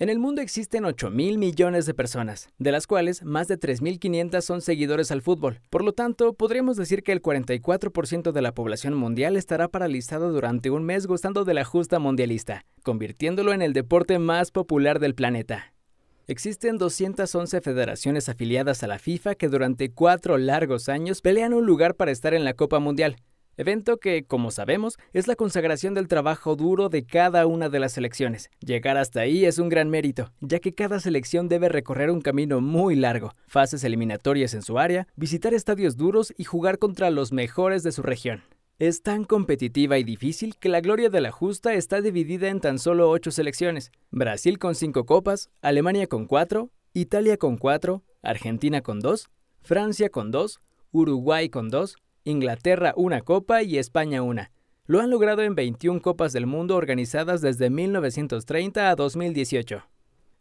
En el mundo existen 8 mil millones de personas, de las cuales más de 3.500 son seguidores al fútbol. Por lo tanto, podríamos decir que el 44% de la población mundial estará paralizada durante un mes gustando de la justa mundialista, convirtiéndolo en el deporte más popular del planeta. Existen 211 federaciones afiliadas a la FIFA que durante cuatro largos años pelean un lugar para estar en la Copa Mundial, evento que, como sabemos, es la consagración del trabajo duro de cada una de las selecciones. Llegar hasta ahí es un gran mérito, ya que cada selección debe recorrer un camino muy largo, fases eliminatorias en su área, visitar estadios duros y jugar contra los mejores de su región. Es tan competitiva y difícil que la gloria de la justa está dividida en tan solo ocho selecciones. Brasil con cinco copas, Alemania con cuatro, Italia con cuatro, Argentina con dos, Francia con dos, Uruguay con dos, Inglaterra una copa y España una. Lo han logrado en 21 Copas del Mundo organizadas desde 1930 a 2018.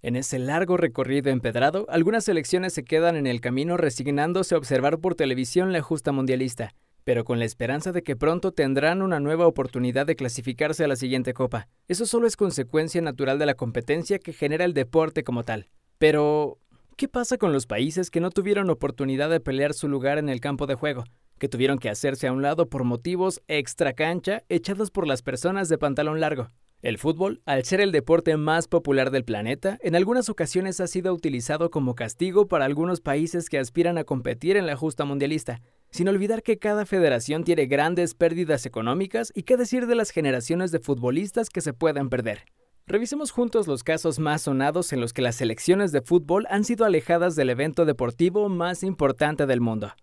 En ese largo recorrido empedrado, algunas selecciones se quedan en el camino resignándose a observar por televisión la justa mundialista, pero con la esperanza de que pronto tendrán una nueva oportunidad de clasificarse a la siguiente copa. Eso solo es consecuencia natural de la competencia que genera el deporte como tal. Pero, ¿qué pasa con los países que no tuvieron oportunidad de pelear su lugar en el campo de juego? que tuvieron que hacerse a un lado por motivos extra-cancha echados por las personas de pantalón largo. El fútbol, al ser el deporte más popular del planeta, en algunas ocasiones ha sido utilizado como castigo para algunos países que aspiran a competir en la justa mundialista, sin olvidar que cada federación tiene grandes pérdidas económicas y qué decir de las generaciones de futbolistas que se puedan perder. Revisemos juntos los casos más sonados en los que las selecciones de fútbol han sido alejadas del evento deportivo más importante del mundo.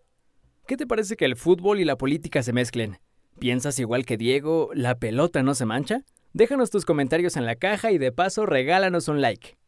¿Qué te parece que el fútbol y la política se mezclen? ¿Piensas igual que Diego, la pelota no se mancha? Déjanos tus comentarios en la caja y de paso regálanos un like.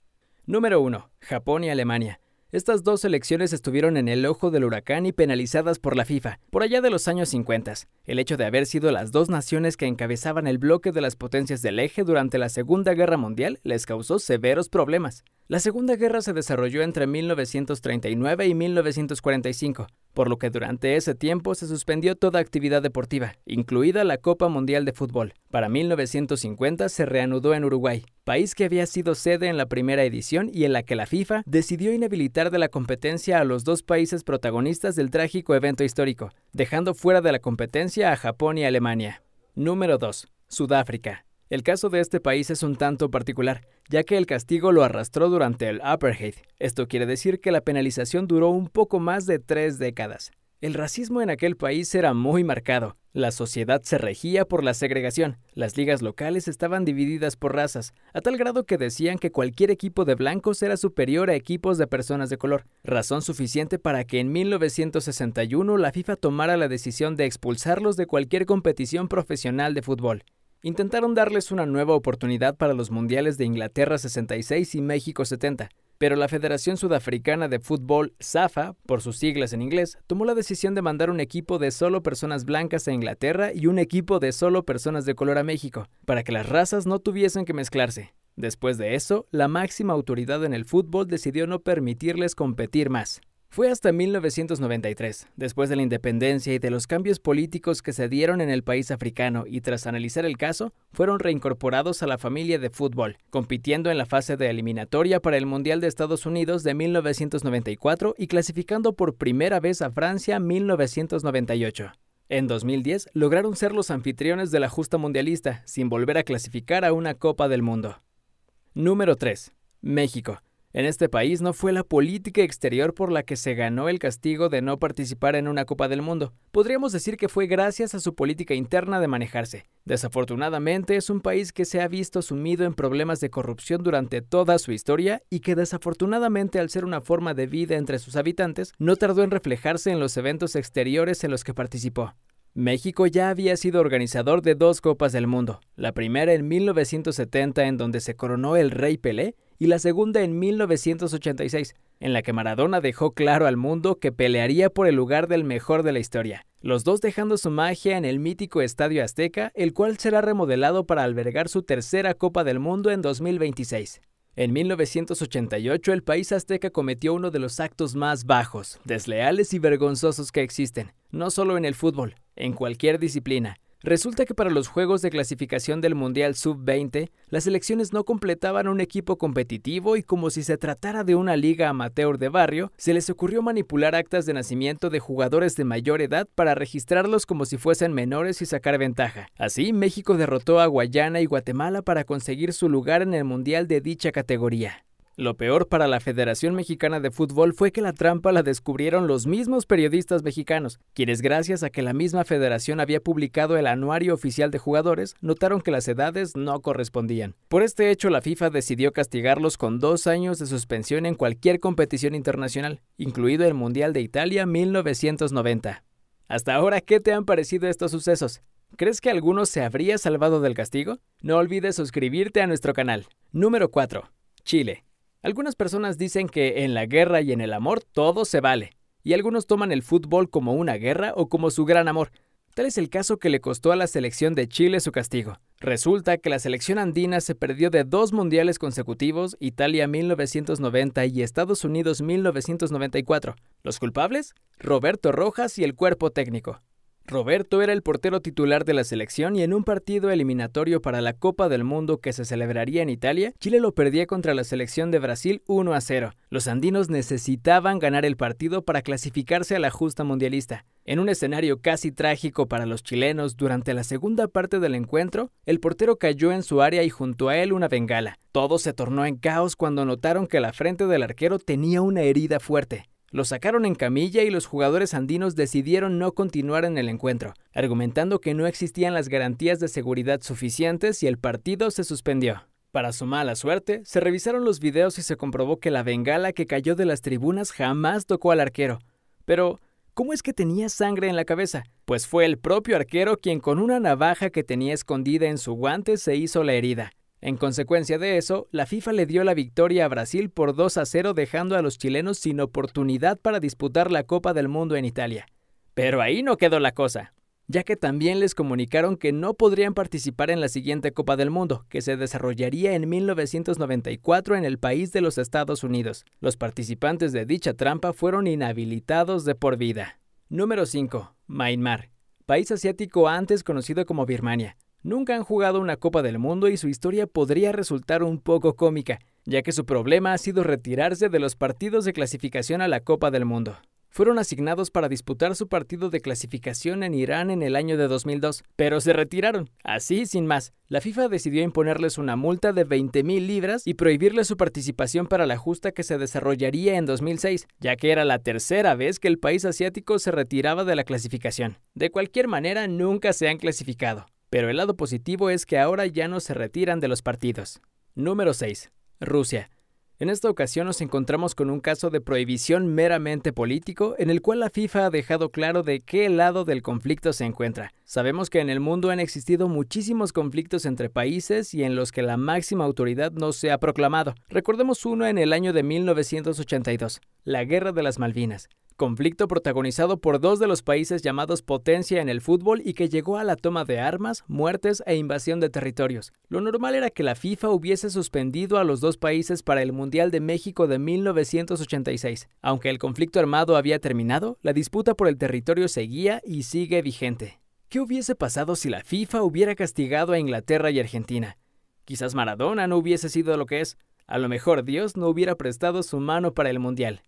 Número 1. Japón y Alemania. Estas dos selecciones estuvieron en el ojo del huracán y penalizadas por la FIFA, por allá de los años 50. El hecho de haber sido las dos naciones que encabezaban el bloque de las potencias del eje durante la Segunda Guerra Mundial les causó severos problemas. La Segunda Guerra se desarrolló entre 1939 y 1945, por lo que durante ese tiempo se suspendió toda actividad deportiva, incluida la Copa Mundial de Fútbol. Para 1950 se reanudó en Uruguay, país que había sido sede en la primera edición y en la que la FIFA decidió inhabilitar de la competencia a los dos países protagonistas del trágico evento histórico, dejando fuera de la competencia a Japón y Alemania. Número 2. Sudáfrica. El caso de este país es un tanto particular, ya que el castigo lo arrastró durante el apartheid. Esto quiere decir que la penalización duró un poco más de tres décadas. El racismo en aquel país era muy marcado. La sociedad se regía por la segregación. Las ligas locales estaban divididas por razas, a tal grado que decían que cualquier equipo de blancos era superior a equipos de personas de color, razón suficiente para que en 1961 la FIFA tomara la decisión de expulsarlos de cualquier competición profesional de fútbol. Intentaron darles una nueva oportunidad para los Mundiales de Inglaterra 66 y México 70, pero la Federación Sudafricana de Fútbol, SAFA, por sus siglas en inglés, tomó la decisión de mandar un equipo de solo personas blancas a Inglaterra y un equipo de solo personas de color a México, para que las razas no tuviesen que mezclarse. Después de eso, la máxima autoridad en el fútbol decidió no permitirles competir más. Fue hasta 1993, después de la independencia y de los cambios políticos que se dieron en el país africano y tras analizar el caso, fueron reincorporados a la familia de fútbol, compitiendo en la fase de eliminatoria para el Mundial de Estados Unidos de 1994 y clasificando por primera vez a Francia 1998. En 2010 lograron ser los anfitriones de la justa mundialista sin volver a clasificar a una Copa del Mundo. Número 3. México. En este país no fue la política exterior por la que se ganó el castigo de no participar en una Copa del Mundo. Podríamos decir que fue gracias a su política interna de manejarse. Desafortunadamente es un país que se ha visto sumido en problemas de corrupción durante toda su historia y que desafortunadamente al ser una forma de vida entre sus habitantes no tardó en reflejarse en los eventos exteriores en los que participó. México ya había sido organizador de dos Copas del Mundo, la primera en 1970 en donde se coronó el Rey Pelé y la segunda en 1986, en la que Maradona dejó claro al mundo que pelearía por el lugar del mejor de la historia, los dos dejando su magia en el mítico Estadio Azteca, el cual será remodelado para albergar su tercera Copa del Mundo en 2026. En 1988 el país azteca cometió uno de los actos más bajos, desleales y vergonzosos que existen, no solo en el fútbol, en cualquier disciplina, Resulta que para los juegos de clasificación del Mundial Sub-20, las selecciones no completaban un equipo competitivo y como si se tratara de una liga amateur de barrio, se les ocurrió manipular actas de nacimiento de jugadores de mayor edad para registrarlos como si fuesen menores y sacar ventaja. Así, México derrotó a Guayana y Guatemala para conseguir su lugar en el Mundial de dicha categoría. Lo peor para la Federación Mexicana de Fútbol fue que la trampa la descubrieron los mismos periodistas mexicanos, quienes gracias a que la misma federación había publicado el anuario oficial de jugadores, notaron que las edades no correspondían. Por este hecho, la FIFA decidió castigarlos con dos años de suspensión en cualquier competición internacional, incluido el Mundial de Italia 1990. Hasta ahora, ¿qué te han parecido estos sucesos? ¿Crees que alguno se habría salvado del castigo? No olvides suscribirte a nuestro canal. Número 4. Chile. Algunas personas dicen que en la guerra y en el amor todo se vale, y algunos toman el fútbol como una guerra o como su gran amor. Tal es el caso que le costó a la selección de Chile su castigo. Resulta que la selección andina se perdió de dos mundiales consecutivos, Italia 1990 y Estados Unidos 1994. ¿Los culpables? Roberto Rojas y el cuerpo técnico. Roberto era el portero titular de la selección y en un partido eliminatorio para la Copa del Mundo que se celebraría en Italia, Chile lo perdía contra la selección de Brasil 1 a 0. Los andinos necesitaban ganar el partido para clasificarse a la justa mundialista. En un escenario casi trágico para los chilenos, durante la segunda parte del encuentro, el portero cayó en su área y junto a él una bengala. Todo se tornó en caos cuando notaron que la frente del arquero tenía una herida fuerte. Lo sacaron en camilla y los jugadores andinos decidieron no continuar en el encuentro, argumentando que no existían las garantías de seguridad suficientes y el partido se suspendió. Para su mala suerte, se revisaron los videos y se comprobó que la bengala que cayó de las tribunas jamás tocó al arquero. Pero, ¿cómo es que tenía sangre en la cabeza? Pues fue el propio arquero quien con una navaja que tenía escondida en su guante se hizo la herida. En consecuencia de eso, la FIFA le dio la victoria a Brasil por 2 a 0 dejando a los chilenos sin oportunidad para disputar la Copa del Mundo en Italia. Pero ahí no quedó la cosa, ya que también les comunicaron que no podrían participar en la siguiente Copa del Mundo, que se desarrollaría en 1994 en el país de los Estados Unidos. Los participantes de dicha trampa fueron inhabilitados de por vida. Número 5. Myanmar, país asiático antes conocido como Birmania nunca han jugado una Copa del Mundo y su historia podría resultar un poco cómica, ya que su problema ha sido retirarse de los partidos de clasificación a la Copa del Mundo. Fueron asignados para disputar su partido de clasificación en Irán en el año de 2002, pero se retiraron, así sin más. La FIFA decidió imponerles una multa de 20.000 libras y prohibirles su participación para la justa que se desarrollaría en 2006, ya que era la tercera vez que el país asiático se retiraba de la clasificación. De cualquier manera, nunca se han clasificado. Pero el lado positivo es que ahora ya no se retiran de los partidos. Número 6. Rusia. En esta ocasión nos encontramos con un caso de prohibición meramente político en el cual la FIFA ha dejado claro de qué lado del conflicto se encuentra. Sabemos que en el mundo han existido muchísimos conflictos entre países y en los que la máxima autoridad no se ha proclamado. Recordemos uno en el año de 1982, la Guerra de las Malvinas conflicto protagonizado por dos de los países llamados potencia en el fútbol y que llegó a la toma de armas, muertes e invasión de territorios. Lo normal era que la FIFA hubiese suspendido a los dos países para el Mundial de México de 1986. Aunque el conflicto armado había terminado, la disputa por el territorio seguía y sigue vigente. ¿Qué hubiese pasado si la FIFA hubiera castigado a Inglaterra y Argentina? Quizás Maradona no hubiese sido lo que es. A lo mejor Dios no hubiera prestado su mano para el Mundial.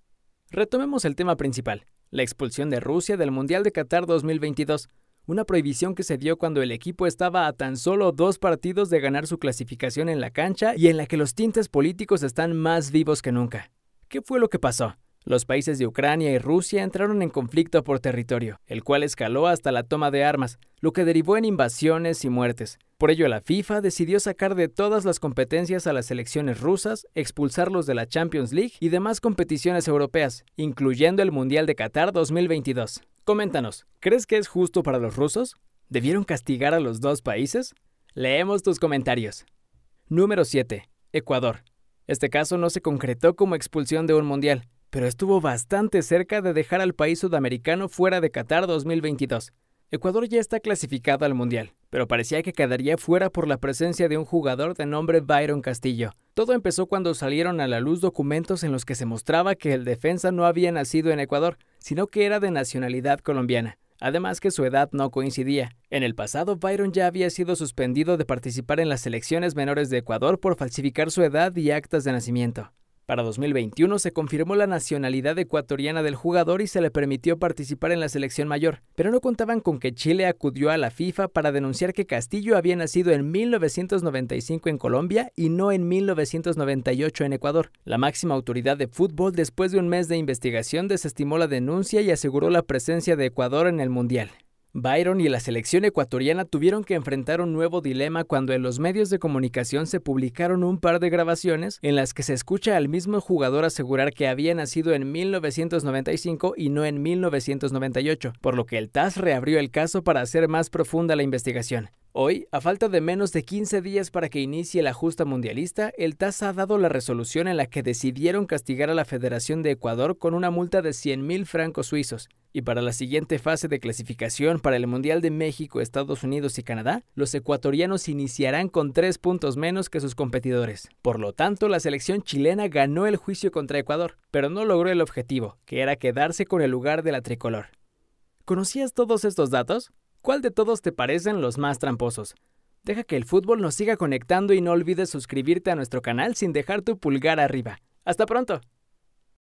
Retomemos el tema principal, la expulsión de Rusia del Mundial de Qatar 2022, una prohibición que se dio cuando el equipo estaba a tan solo dos partidos de ganar su clasificación en la cancha y en la que los tintes políticos están más vivos que nunca. ¿Qué fue lo que pasó? Los países de Ucrania y Rusia entraron en conflicto por territorio, el cual escaló hasta la toma de armas, lo que derivó en invasiones y muertes. Por ello la FIFA decidió sacar de todas las competencias a las selecciones rusas, expulsarlos de la Champions League y demás competiciones europeas, incluyendo el Mundial de Qatar 2022. Coméntanos, ¿crees que es justo para los rusos? ¿Debieron castigar a los dos países? Leemos tus comentarios. Número 7. Ecuador. Este caso no se concretó como expulsión de un mundial, pero estuvo bastante cerca de dejar al país sudamericano fuera de Qatar 2022. Ecuador ya está clasificado al Mundial, pero parecía que quedaría fuera por la presencia de un jugador de nombre Byron Castillo. Todo empezó cuando salieron a la luz documentos en los que se mostraba que el defensa no había nacido en Ecuador, sino que era de nacionalidad colombiana. Además que su edad no coincidía. En el pasado, Byron ya había sido suspendido de participar en las selecciones menores de Ecuador por falsificar su edad y actas de nacimiento. Para 2021 se confirmó la nacionalidad ecuatoriana del jugador y se le permitió participar en la selección mayor, pero no contaban con que Chile acudió a la FIFA para denunciar que Castillo había nacido en 1995 en Colombia y no en 1998 en Ecuador. La máxima autoridad de fútbol después de un mes de investigación desestimó la denuncia y aseguró la presencia de Ecuador en el Mundial. Byron y la selección ecuatoriana tuvieron que enfrentar un nuevo dilema cuando en los medios de comunicación se publicaron un par de grabaciones en las que se escucha al mismo jugador asegurar que había nacido en 1995 y no en 1998, por lo que el TAS reabrió el caso para hacer más profunda la investigación. Hoy, a falta de menos de 15 días para que inicie la justa mundialista, el TAS ha dado la resolución en la que decidieron castigar a la Federación de Ecuador con una multa de 100.000 mil francos suizos. Y para la siguiente fase de clasificación para el Mundial de México, Estados Unidos y Canadá, los ecuatorianos iniciarán con tres puntos menos que sus competidores. Por lo tanto, la selección chilena ganó el juicio contra Ecuador, pero no logró el objetivo, que era quedarse con el lugar de la tricolor. ¿Conocías todos estos datos? ¿Cuál de todos te parecen los más tramposos? Deja que el fútbol nos siga conectando y no olvides suscribirte a nuestro canal sin dejar tu pulgar arriba. ¡Hasta pronto!